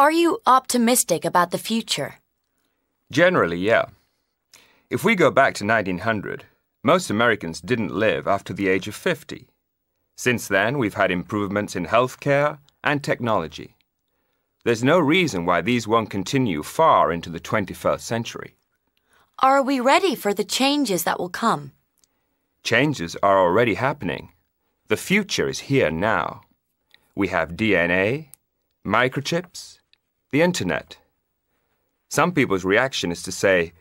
Are you optimistic about the future? Generally, yeah. If we go back to 1900, most Americans didn't live after the age of 50. Since then, we've had improvements in healthcare and technology. There's no reason why these won't continue far into the 21st century. Are we ready for the changes that will come? Changes are already happening. The future is here now. We have DNA, microchips, the internet. Some people's reaction is to say,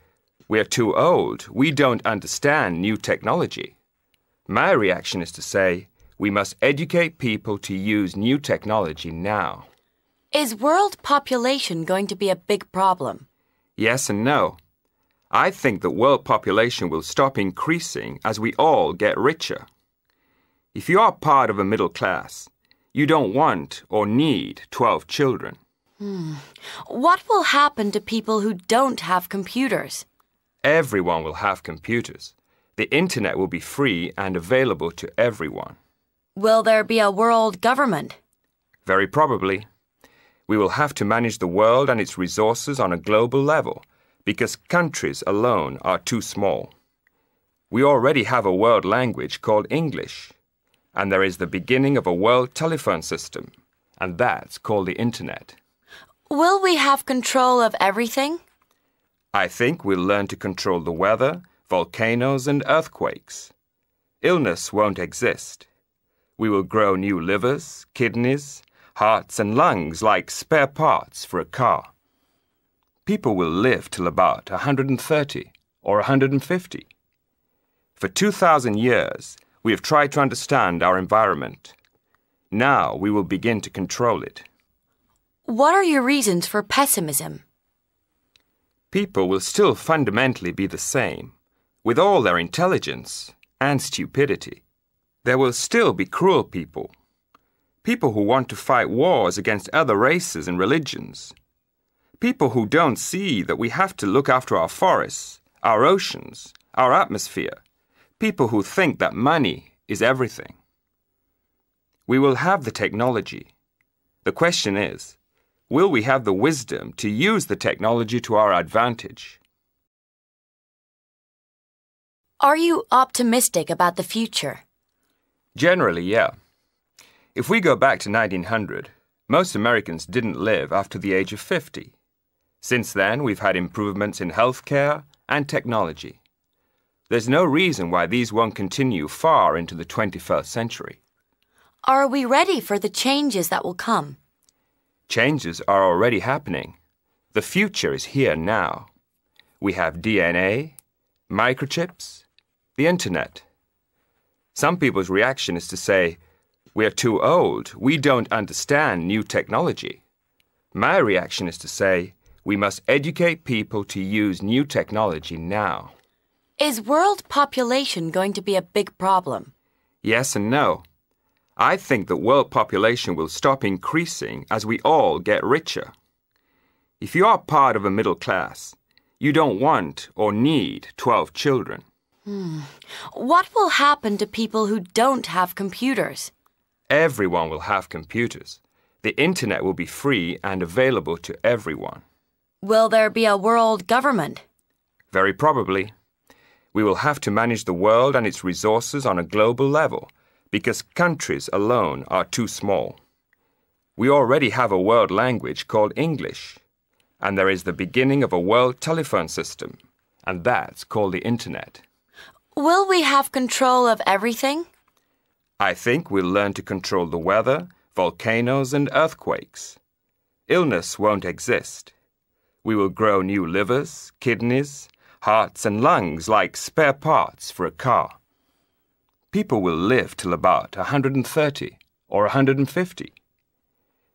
we are too old, we don't understand new technology. My reaction is to say, we must educate people to use new technology now. Is world population going to be a big problem? Yes and no. I think the world population will stop increasing as we all get richer. If you are part of a middle class, you don't want or need 12 children. Hmm. What will happen to people who don't have computers? Everyone will have computers. The internet will be free and available to everyone. Will there be a world government? Very probably. We will have to manage the world and its resources on a global level because countries alone are too small. We already have a world language called English, and there is the beginning of a world telephone system, and that's called the Internet. Will we have control of everything? I think we'll learn to control the weather, volcanoes, and earthquakes. Illness won't exist. We will grow new livers, kidneys, hearts, and lungs like spare parts for a car. People will live till about 130 or 150. For 2,000 years, we have tried to understand our environment. Now we will begin to control it. What are your reasons for pessimism? People will still fundamentally be the same, with all their intelligence and stupidity. There will still be cruel people, people who want to fight wars against other races and religions, people who don't see that we have to look after our forests, our oceans, our atmosphere, people who think that money is everything. We will have the technology. The question is, will we have the wisdom to use the technology to our advantage? Are you optimistic about the future? Generally, yeah. If we go back to 1900, most Americans didn't live after the age of 50. Since then, we've had improvements in healthcare and technology. There's no reason why these won't continue far into the 21st century. Are we ready for the changes that will come? Changes are already happening. The future is here now. We have DNA, microchips, the internet. Some people's reaction is to say, We are too old. We don't understand new technology. My reaction is to say, We must educate people to use new technology now. Is world population going to be a big problem? Yes and no. I think the world population will stop increasing as we all get richer. If you are part of a middle class, you don't want or need 12 children. Hmm. What will happen to people who don't have computers? Everyone will have computers. The internet will be free and available to everyone. Will there be a world government? Very probably. We will have to manage the world and its resources on a global level because countries alone are too small. We already have a world language called English, and there is the beginning of a world telephone system, and that's called the Internet. Will we have control of everything? I think we'll learn to control the weather, volcanoes, and earthquakes. Illness won't exist. We will grow new livers, kidneys, hearts, and lungs like spare parts for a car. People will live till about 130 or 150.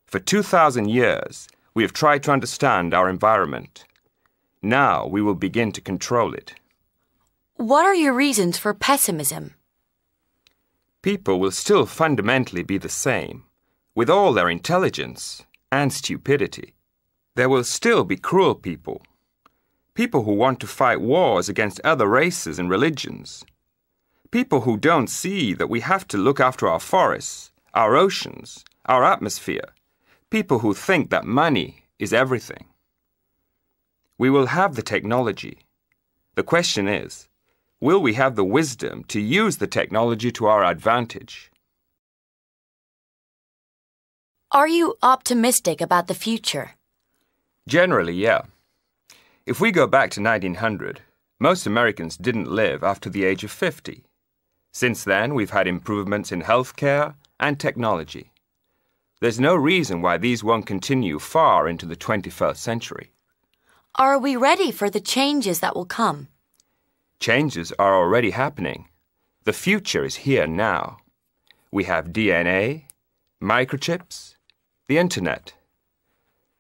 For 2,000 years, we have tried to understand our environment. Now we will begin to control it. What are your reasons for pessimism? People will still fundamentally be the same, with all their intelligence and stupidity. There will still be cruel people, people who want to fight wars against other races and religions, people who don't see that we have to look after our forests, our oceans, our atmosphere, people who think that money is everything. We will have the technology. The question is, will we have the wisdom to use the technology to our advantage? Are you optimistic about the future? Generally, yeah. If we go back to 1900, most Americans didn't live after the age of 50. Since then, we've had improvements in healthcare and technology. There's no reason why these won't continue far into the 21st century. Are we ready for the changes that will come? Changes are already happening. The future is here now. We have DNA, microchips, the internet.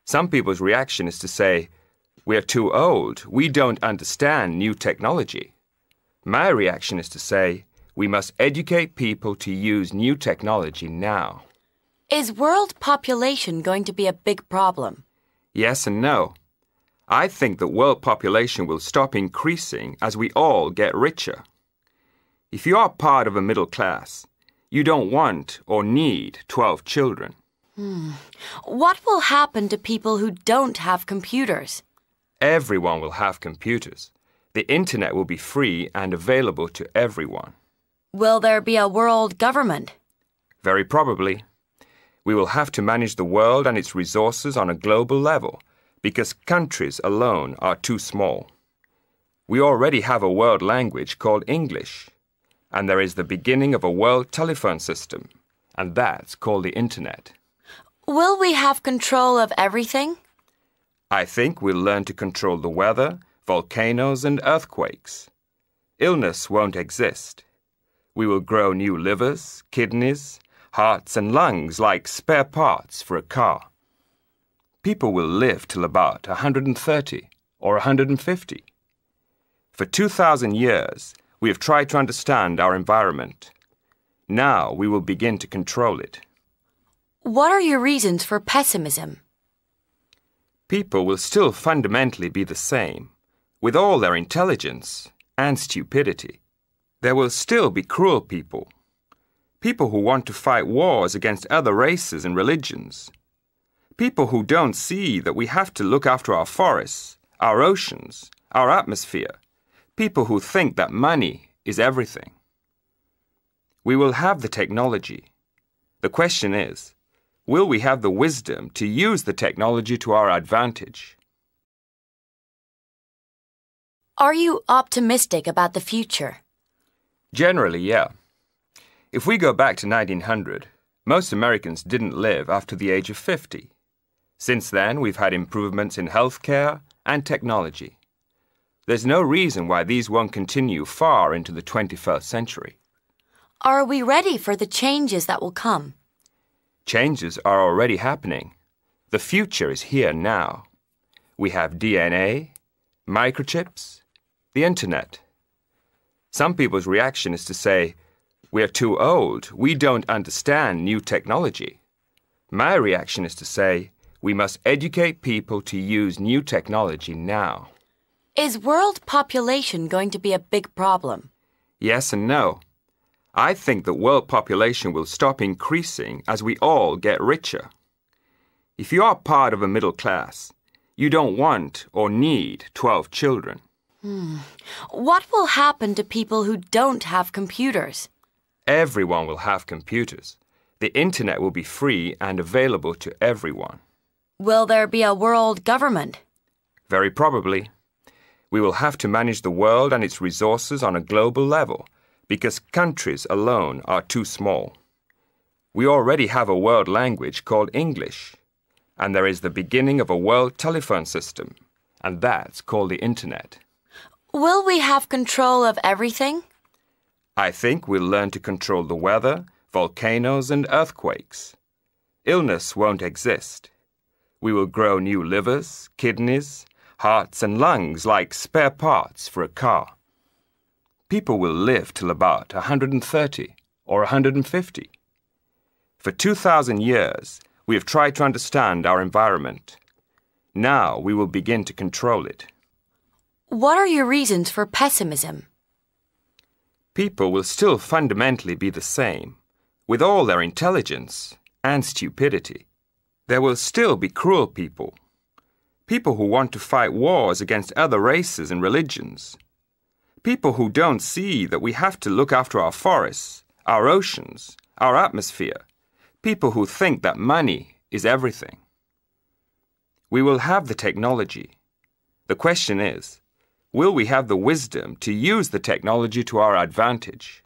Some people's reaction is to say, We're too old, we don't understand new technology. My reaction is to say, we must educate people to use new technology now. Is world population going to be a big problem? Yes and no. I think that world population will stop increasing as we all get richer. If you are part of a middle class, you don't want or need 12 children. Hmm. What will happen to people who don't have computers? Everyone will have computers. The internet will be free and available to everyone. Will there be a world government? Very probably. We will have to manage the world and its resources on a global level because countries alone are too small. We already have a world language called English, and there is the beginning of a world telephone system, and that's called the Internet. Will we have control of everything? I think we'll learn to control the weather, volcanoes, and earthquakes. Illness won't exist. We will grow new livers, kidneys, hearts, and lungs like spare parts for a car. People will live till about 130 or 150. For 2,000 years, we have tried to understand our environment. Now we will begin to control it. What are your reasons for pessimism? People will still fundamentally be the same, with all their intelligence and stupidity. There will still be cruel people. People who want to fight wars against other races and religions. People who don't see that we have to look after our forests, our oceans, our atmosphere. People who think that money is everything. We will have the technology. The question is, will we have the wisdom to use the technology to our advantage? Are you optimistic about the future? Generally, yeah. If we go back to 1900, most Americans didn't live after the age of 50. Since then, we've had improvements in healthcare and technology. There's no reason why these won't continue far into the 21st century. Are we ready for the changes that will come? Changes are already happening. The future is here now. We have DNA, microchips, the internet. Some people's reaction is to say, We're too old. We don't understand new technology. My reaction is to say, We must educate people to use new technology now. Is world population going to be a big problem? Yes and no. I think that world population will stop increasing as we all get richer. If you are part of a middle class, you don't want or need 12 children. Hmm. What will happen to people who don't have computers? Everyone will have computers. The internet will be free and available to everyone. Will there be a world government? Very probably. We will have to manage the world and its resources on a global level because countries alone are too small. We already have a world language called English, and there is the beginning of a world telephone system, and that's called the internet. Will we have control of everything? I think we'll learn to control the weather, volcanoes, and earthquakes. Illness won't exist. We will grow new livers, kidneys, hearts, and lungs like spare parts for a car. People will live till about 130 or 150. For 2,000 years, we have tried to understand our environment. Now we will begin to control it. What are your reasons for pessimism? People will still fundamentally be the same, with all their intelligence and stupidity. There will still be cruel people, people who want to fight wars against other races and religions, people who don't see that we have to look after our forests, our oceans, our atmosphere, people who think that money is everything. We will have the technology. The question is, Will we have the wisdom to use the technology to our advantage?